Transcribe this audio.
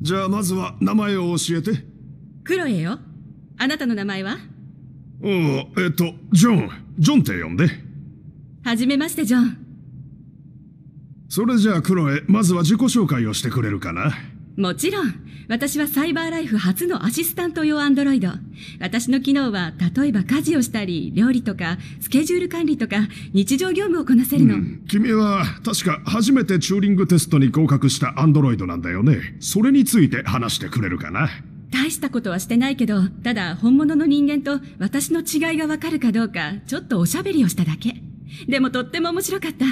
じゃあまずは名前を教えてクロエよあなたの名前はおおえっとジョンジョンって呼んではじめましてジョンそれじゃあクロエまずは自己紹介をしてくれるかなもちろん、私はサイバーライフ初のアシスタント用アンドロイド。私の機能は、例えば家事をしたり、料理とか、スケジュール管理とか、日常業務をこなせるの。うん、君は、確か初めてチューリングテストに合格したアンドロイドなんだよね。それについて話してくれるかな大したことはしてないけど、ただ本物の人間と私の違いがわかるかどうか、ちょっとおしゃべりをしただけ。でもとっても面白かった。